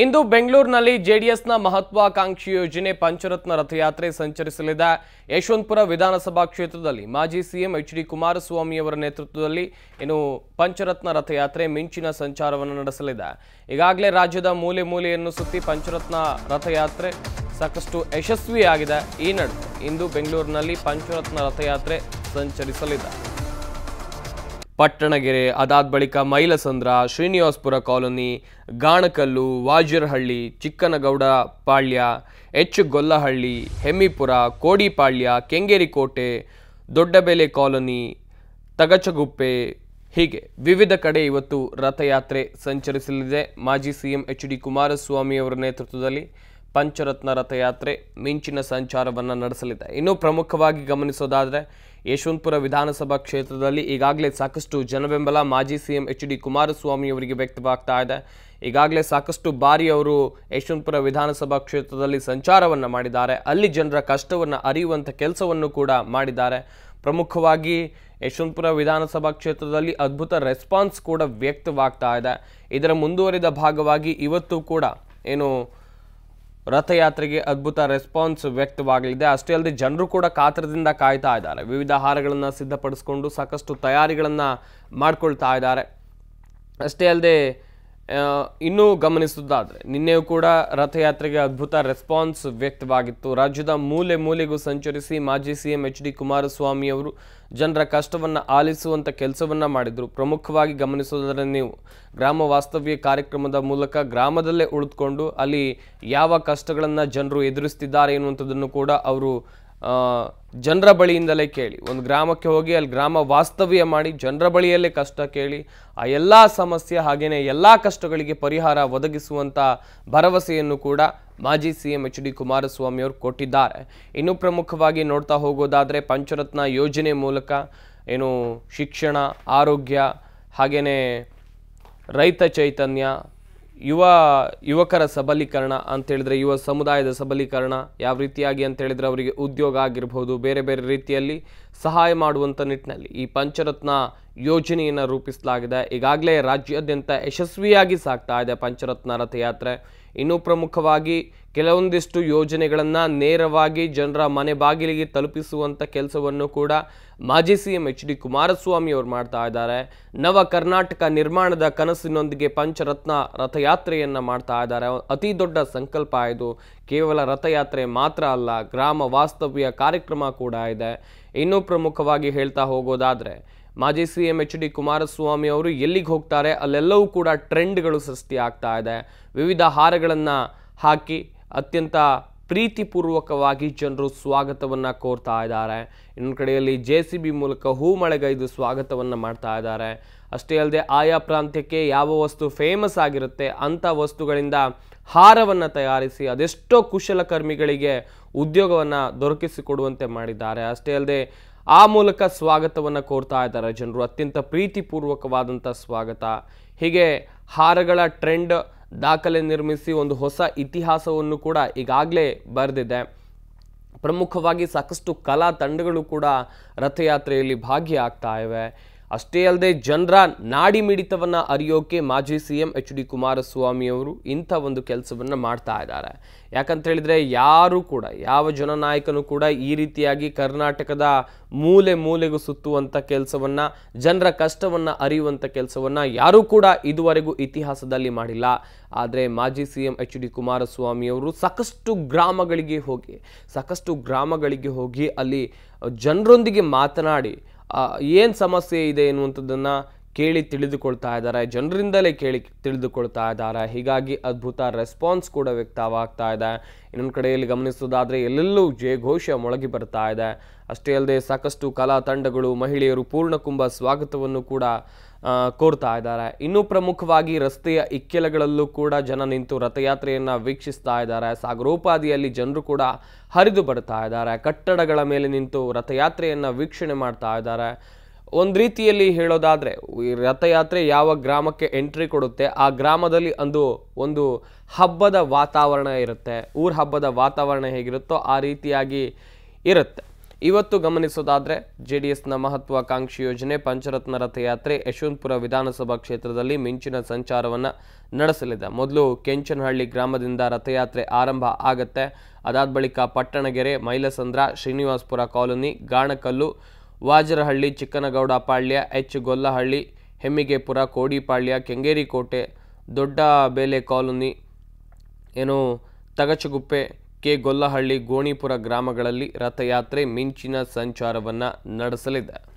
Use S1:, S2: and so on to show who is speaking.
S1: ಇಂದು ಬೆಂಗಳೂರಿನಲ್ಲಿ ಜೆಡಿಎಸ್ನ ಮಹತ್ವಾಕಾಂಕ್ಷಿ ಯೋಜನೆ ಪಂಚರತ್ನ ರಥಯಾತ್ರೆ ಸಂಚರಿಸಲಿದೆ ಯಶವಂತಪುರ ವಿಧಾನಸಭಾ ಕ್ಷೇತ್ರದಲ್ಲಿ ಮಾಜಿ ಸಿಎಂ ಎಚ್ ಡಿ ಕುಮಾರಸ್ವಾಮಿಯವರ ನೇತೃತ್ವದಲ್ಲಿ ಇನ್ನು ಪಂಚರತ್ನ ರಥಯಾತ್ರೆ ಮಿಂಚಿನ ಸಂಚಾರವನ್ನು ನಡೆಸಲಿದೆ ಈಗಾಗಲೇ ರಾಜ್ಯದ ಮೂಲೆ ಮೂಲೆಯನ್ನು ಸುತ್ತಿ ಪಂಚರತ್ನ ರಥಯಾತ್ರೆ ಸಾಕಷ್ಟು ಯಶಸ್ವಿಯಾಗಿದೆ ಈ ನಡುವೆ ಇಂದು ಬೆಂಗಳೂರಿನಲ್ಲಿ ಪಂಚರತ್ನ ರಥಯಾತ್ರೆ ಸಂಚರಿಸಲಿದೆ ಪಟ್ಟಣಗೆರೆ ಅದಾದ ಬಳಿಕ Mylasandra Srinivasapura colony Ganakallu Vajirahalli Chikkanagowda Palya H Gollahalli Hemmipura Kodipalya Kengerikote Doddabele colony Tagachaguppe ಹೀಗೆ ವಿವಿಧ ಕಡೆ ಇವತ್ತು ರಥಯಾತ್ರೆ ಸಂಚರಿಸಲಿದೆ ಮಾಜಿ ಸಿಎಂ ಎಚ್ ಡಿ ಕುಮಾರಸ್ವಾಮಿ ಅವರ ನೇತೃತ್ವದಲ್ಲಿ ಪಂಚರತ್ನ ರಥಯಾತ್ರೆ ಮಿಂಚಿನ ಸಂಚಾರವನ್ನು ನಡೆಸಲಿದೆ ಇನ್ನೂ ಪ್ರಮುಖವಾಗಿ ಗಮನಿಸೋದಾದರೆ ಯಶವಂತಪುರ ವಿಧಾನಸಭಾ ಕ್ಷೇತ್ರದಲ್ಲಿ ಈಗಾಗಲೇ ಸಾಕಷ್ಟು ಜನಬೆಂಬಲ ಮಾಜಿ ಸಿಎಂ ಎಚ್ ಡಿ ಕುಮಾರಸ್ವಾಮಿ ಅವರಿಗೆ ವ್ಯಕ್ತವಾಗ್ತಾ ಇದೆ ಈಗಾಗಲೇ ಸಾಕಷ್ಟು ಬಾರಿ ಅವರು ಯಶವಂತಪುರ ವಿಧಾನಸಭಾ ಕ್ಷೇತ್ರದಲ್ಲಿ ಸಂಚಾರವನ್ನು ಮಾಡಿದ್ದಾರೆ ಅಲ್ಲಿ ಜನರ ಕಷ್ಟವನ್ನು ಅರಿಯುವಂಥ ಕೆಲಸವನ್ನು ಕೂಡ ಮಾಡಿದ್ದಾರೆ ಪ್ರಮುಖವಾಗಿ ಯಶವಂತಪುರ ವಿಧಾನಸಭಾ ಕ್ಷೇತ್ರದಲ್ಲಿ ಅದ್ಭುತ ರೆಸ್ಪಾನ್ಸ್ ಕೂಡ ವ್ಯಕ್ತವಾಗ್ತಾ ಇದೆ ಇದರ ಮುಂದುವರಿದ ಭಾಗವಾಗಿ ಇವತ್ತು ಕೂಡ ಏನು ರಥಯಾತ್ರೆಗೆ ಅದ್ಭುತ ರೆಸ್ಪಾನ್ಸ್ ವ್ಯಕ್ತವಾಗಲಿದೆ ಅಷ್ಟೇ ಅಲ್ಲದೆ ಜನರು ಕೂಡ ಕಾತರದಿಂದ ಕಾಯ್ತಾ ಇದ್ದಾರೆ ವಿವಿಧ ಆಹಾರಗಳನ್ನು ಸಿದ್ಧಪಡಿಸಿಕೊಂಡು ಸಾಕಷ್ಟು ತಯಾರಿಗಳನ್ನು ಮಾಡಿಕೊಳ್ತಾ ಇದ್ದಾರೆ ಅಷ್ಟೇ ಅಲ್ಲದೆ ಇನ್ನೂ ಗಮನಿಸುವುದಾದರೆ ನಿನ್ನೆಯೂ ಕೂಡ ರಥಯಾತ್ರೆಗೆ ಅದ್ಭುತ ರೆಸ್ಪಾನ್ಸ್ ವ್ಯಕ್ತವಾಗಿತ್ತು ರಾಜ್ಯದ ಮೂಲೆ ಮೂಲೆಗೂ ಸಂಚರಿಸಿ ಮಾಜಿ C M H D Kumaraswamy ಅವರು ಜನರ ಕಷ್ಟವನ್ನು ಆಲಿಸುವಂಥ ಕೆಲಸವನ್ನು ಮಾಡಿದರು ಪ್ರಮುಖವಾಗಿ ಗಮನಿಸೋದರ ನೀವು ಗ್ರಾಮ ವಾಸ್ತವ್ಯ ಕಾರ್ಯಕ್ರಮದ ಮೂಲಕ ಗ್ರಾಮದಲ್ಲೇ ಉಳಿದುಕೊಂಡು ಅಲ್ಲಿ ಯಾವ ಕಷ್ಟಗಳನ್ನು ಜನರು ಎದುರಿಸ್ತಿದ್ದಾರೆ ಎನ್ನುವಂಥದ್ದನ್ನು ಕೂಡ ಅವರು ಜನರ ಬಳಿಯಿಂದಲೇ ಕೇಳಿ ಒಂದು ಗ್ರಾಮಕ್ಕೆ ಹೋಗಿ ಅಲ್ಲಿ ಗ್ರಾಮ ವಾಸ್ತವ್ಯ ಮಾಡಿ ಜನರ ಬಳಿಯಲ್ಲೇ ಕಷ್ಟ ಕೇಳಿ ಆ ಎಲ್ಲ ಸಮಸ್ಯೆ ಹಾಗೆಯೇ ಎಲ್ಲ ಕಷ್ಟಗಳಿಗೆ ಪರಿಹಾರ ಒದಗಿಸುವಂಥ ಭರವಸೆಯನ್ನು ಕೂಡ ಮಾಜಿ ಸಿ ಎಂ ಎಚ್ ಡಿ ಕುಮಾರಸ್ವಾಮಿಯವರು ಕೊಟ್ಟಿದ್ದಾರೆ ಇನ್ನು ಪ್ರಮುಖವಾಗಿ ನೋಡ್ತಾ ಹೋಗೋದಾದರೆ ಪಂಚರತ್ನ ಯೋಜನೆ ಮೂಲಕ ಏನು ಶಿಕ್ಷಣ ಆರೋಗ್ಯ ಹಾಗೆಯೇ ರೈತ ಚೈತನ್ಯ ಯುವ ಯುವಕರ ಸಬಲೀಕರಣ ಹೇಳಿದ್ರೆ ಯುವ ಸಮುದಾಯದ ಸಬಲೀಕರಣ ಯಾವ ರೀತಿಯಾಗಿ ಅಂತೇಳಿದರೆ ಅವರಿಗೆ ಉದ್ಯೋಗ ಆಗಿರ್ಬೋದು ಬೇರೆ ಬೇರೆ ರೀತಿಯಲ್ಲಿ ಸಹಾಯ ಮಾಡುವಂಥ ನಿಟ್ಟಿನಲ್ಲಿ ಈ ಪಂಚರತ್ನ ಯೋಜನೆಯನ್ನು ರೂಪಿಸಲಾಗಿದೆ ಈಗಾಗಲೇ ರಾಜ್ಯಾದ್ಯಂತ ಯಶಸ್ವಿಯಾಗಿ ಸಾಗ್ತಾ ಇದೆ ಪಂಚರತ್ನ ರಥಯಾತ್ರೆ ಇನ್ನೂ ಪ್ರಮುಖವಾಗಿ ಕೆಲವೊಂದಿಷ್ಟು ಯೋಜನೆಗಳನ್ನು ನೇರವಾಗಿ ಜನರ ಮನೆ ಬಾಗಿಲಿಗೆ ತಲುಪಿಸುವಂಥ ಕೆಲಸವನ್ನು ಕೂಡ ಮಾಜಿ C M H D Kumaraswamy ಅವರು ಮಾಡ್ತಾ ಇದ್ದಾರೆ ನವ ಕರ್ನಾಟಕ ನಿರ್ಮಾಣದ ಕನಸಿನೊಂದಿಗೆ ಪಂಚರತ್ನ ರಥಯಾತ್ರೆಯನ್ನು ಮಾಡ್ತಾ ಇದ್ದಾರೆ ಅತಿ ದೊಡ್ಡ ಸಂಕಲ್ಪ ಇದು ಕೇವಲ ರಥಯಾತ್ರೆ ಮಾತ್ರ ಅಲ್ಲ ಗ್ರಾಮ ವಾಸ್ತವ್ಯ ಕಾರ್ಯಕ್ರಮ ಕೂಡ ಇದೆ ಇನ್ನೂ ಪ್ರಮುಖವಾಗಿ ಹೇಳ್ತಾ ಹೋಗೋದಾದರೆ ಮಾಜಿ C M H D Kumaraswamy ಅವರು ಎಲ್ಲಿಗೆ ಹೋಗ್ತಾರೆ ಅಲ್ಲೆಲ್ಲವೂ ಕೂಡ ಟ್ರೆಂಡ್ಗಳು ಸೃಷ್ಟಿಯಾಗ್ತಾ ಆಗ್ತಾ ಇದೆ ವಿವಿಧ ಹಾರಗಳನ್ನು ಹಾಕಿ ಅತ್ಯಂತ ಪ್ರೀತಿಪೂರ್ವಕವಾಗಿ ಜನರು ಸ್ವಾಗತವನ್ನು ಕೋರ್ತಾ ಇದ್ದಾರೆ ಇನ್ನೊಂದು ಕಡೆಯಲ್ಲಿ ಜೆ ಸಿ ಬಿ ಮೂಲಕ ಮಳೆಗೈದು ಸ್ವಾಗತವನ್ನು ಮಾಡ್ತಾ ಇದ್ದಾರೆ ಅಷ್ಟೇ ಅಲ್ಲದೆ ಆಯಾ ಪ್ರಾಂತ್ಯಕ್ಕೆ ಯಾವ ವಸ್ತು ಫೇಮಸ್ ಆಗಿರುತ್ತೆ ಅಂಥ ವಸ್ತುಗಳಿಂದ ಹಾರವನ್ನು ತಯಾರಿಸಿ ಅದೆಷ್ಟೋ ಕುಶಲಕರ್ಮಿಗಳಿಗೆ ಉದ್ಯೋಗವನ್ನು ದೊರಕಿಸಿಕೊಡುವಂತೆ ಮಾಡಿದ್ದಾರೆ ಅಷ್ಟೇ ಅಲ್ಲದೆ ಆ ಮೂಲಕ ಸ್ವಾಗತವನ್ನು ಕೋರ್ತಾ ಇದ್ದಾರೆ ಜನರು ಅತ್ಯಂತ ಪ್ರೀತಿಪೂರ್ವಕವಾದಂಥ ಸ್ವಾಗತ ಹೀಗೆ ಹಾರಗಳ ಟ್ರೆಂಡ್ ದಾಖಲೆ ನಿರ್ಮಿಸಿ ಒಂದು ಹೊಸ ಇತಿಹಾಸವನ್ನು ಕೂಡ ಈಗಾಗಲೇ ಬರೆದಿದೆ ಪ್ರಮುಖವಾಗಿ ಸಾಕಷ್ಟು ಕಲಾ ತಂಡಗಳು ಕೂಡ ರಥಯಾತ್ರೆಯಲ್ಲಿ ಭಾಗಿಯಾಗ್ತಾ ಇವೆ ಅಷ್ಟೇ ಅಲ್ಲದೆ ಜನರ ನಾಡಿ ಮಿಡಿತವನ್ನು ಅರಿಯೋಕೆ ಮಾಜಿ ಸಿ ಎಂ ಎಚ್ ಡಿ ಕುಮಾರಸ್ವಾಮಿಯವರು ಇಂಥ ಒಂದು ಕೆಲಸವನ್ನು ಮಾಡ್ತಾ ಇದ್ದಾರೆ ಯಾಕಂತ ಹೇಳಿದರೆ ಯಾರೂ ಕೂಡ ಯಾವ ಜನನಾಯಕನೂ ಕೂಡ ಈ ರೀತಿಯಾಗಿ ಕರ್ನಾಟಕದ ಮೂಲೆ ಮೂಲೆಗೂ ಸುತ್ತುವಂಥ ಕೆಲಸವನ್ನು ಜನರ ಕಷ್ಟವನ್ನು ಅರಿಯುವಂಥ ಕೆಲಸವನ್ನು ಯಾರೂ ಕೂಡ ಇದುವರೆಗೂ ಇತಿಹಾಸದಲ್ಲಿ ಮಾಡಿಲ್ಲ ಆದರೆ ಮಾಜಿ ಸಿ ಎಂ ಎಚ್ ಡಿ ಕುಮಾರಸ್ವಾಮಿಯವರು ಸಾಕಷ್ಟು ಗ್ರಾಮಗಳಿಗೆ ಹೋಗಿ ಸಾಕಷ್ಟು ಗ್ರಾಮಗಳಿಗೆ ಹೋಗಿ ಅಲ್ಲಿ ಜನರೊಂದಿಗೆ ಮಾತನಾಡಿ ಏನು ಸಮಸ್ಯೆ ಇದೆ ಎನ್ನುವಂಥದ್ದನ್ನು ಕೇಳಿ ತಿಳಿದುಕೊಳ್ತಾ ಇದ್ದಾರೆ ಜನರಿಂದಲೇ ಕೇಳಿ ತಿಳಿದುಕೊಳ್ತಾ ಇದ್ದಾರೆ ಹೀಗಾಗಿ ಅದ್ಭುತ ರೆಸ್ಪಾನ್ಸ್ ಕೂಡ ವ್ಯಕ್ತವಾಗ್ತಾ ಇದೆ ಇನ್ನೊಂದು ಕಡೆಯಲ್ಲಿ ಗಮನಿಸೋದಾದರೆ ಎಲ್ಲೆಲ್ಲೂ ಘೋಷ ಮೊಳಗಿ ಬರ್ತಾ ಇದೆ ಅಷ್ಟೇ ಅಲ್ಲದೆ ಸಾಕಷ್ಟು ಕಲಾ ತಂಡಗಳು ಮಹಿಳೆಯರು ಪೂರ್ಣಕುಂಭ ಸ್ವಾಗತವನ್ನು ಕೂಡ ಕೋರ್ತಾ ಇದ್ದಾರೆ ಇನ್ನೂ ಪ್ರಮುಖವಾಗಿ ರಸ್ತೆಯ ಇಕ್ಕೆಲಗಳಲ್ಲೂ ಕೂಡ ಜನ ನಿಂತು ರಥಯಾತ್ರೆಯನ್ನು ವೀಕ್ಷಿಸ್ತಾ ಇದ್ದಾರೆ ಸಾಗರೋಪಾದಿಯಲ್ಲಿ ಜನರು ಕೂಡ ಹರಿದು ಬರ್ತಾ ಇದ್ದಾರೆ ಕಟ್ಟಡಗಳ ಮೇಲೆ ನಿಂತು ರಥಯಾತ್ರೆಯನ್ನು ವೀಕ್ಷಣೆ ಮಾಡ್ತಾ ಇದ್ದಾರೆ ಒಂದು ರೀತಿಯಲ್ಲಿ ಹೇಳೋದಾದರೆ ರಥಯಾತ್ರೆ ಯಾವ ಗ್ರಾಮಕ್ಕೆ ಎಂಟ್ರಿ ಕೊಡುತ್ತೆ ಆ ಗ್ರಾಮದಲ್ಲಿ ಅಂದು ಒಂದು ಹಬ್ಬದ ವಾತಾವರಣ ಇರುತ್ತೆ ಊರ ಹಬ್ಬದ ವಾತಾವರಣ ಹೇಗಿರುತ್ತೋ ಆ ರೀತಿಯಾಗಿ ಇರುತ್ತೆ ಇವತ್ತು ಗಮನಿಸೋದಾದರೆ ಜೆ ಡಿ ಎಸ್ನ ಮಹತ್ವಾಕಾಂಕ್ಷಿ ಯೋಜನೆ ಪಂಚರತ್ನ ರಥಯಾತ್ರೆ ಯಶವಂತಪುರ ವಿಧಾನಸಭಾ ಕ್ಷೇತ್ರದಲ್ಲಿ ಮಿಂಚಿನ ಸಂಚಾರವನ್ನು ನಡೆಸಲಿದೆ ಮೊದಲು ಕೆಂಚನಹಳ್ಳಿ ಗ್ರಾಮದಿಂದ ರಥಯಾತ್ರೆ ಆರಂಭ ಆಗುತ್ತೆ ಅದಾದ ಬಳಿಕ Pattanagere Mylasandra Srinivasapura colony Ganakallu Vajarahalli Chikkanagowda Palya H Gollahalli Hemmigepura Kodipalya Kengerikote Dodda Bele colony ಏನು ತಗಚಗುಪ್ಪೆ ಕೆ ಗೊಲ್ಲಹಳ್ಳಿ ಗೋಣಿಪುರ ಗ್ರಾಮಗಳಲ್ಲಿ ರಥಯಾತ್ರೆ ಮಿಂಚಿನ ಸಂಚಾರವನ್ನು ನಡೆಸಲಿದೆ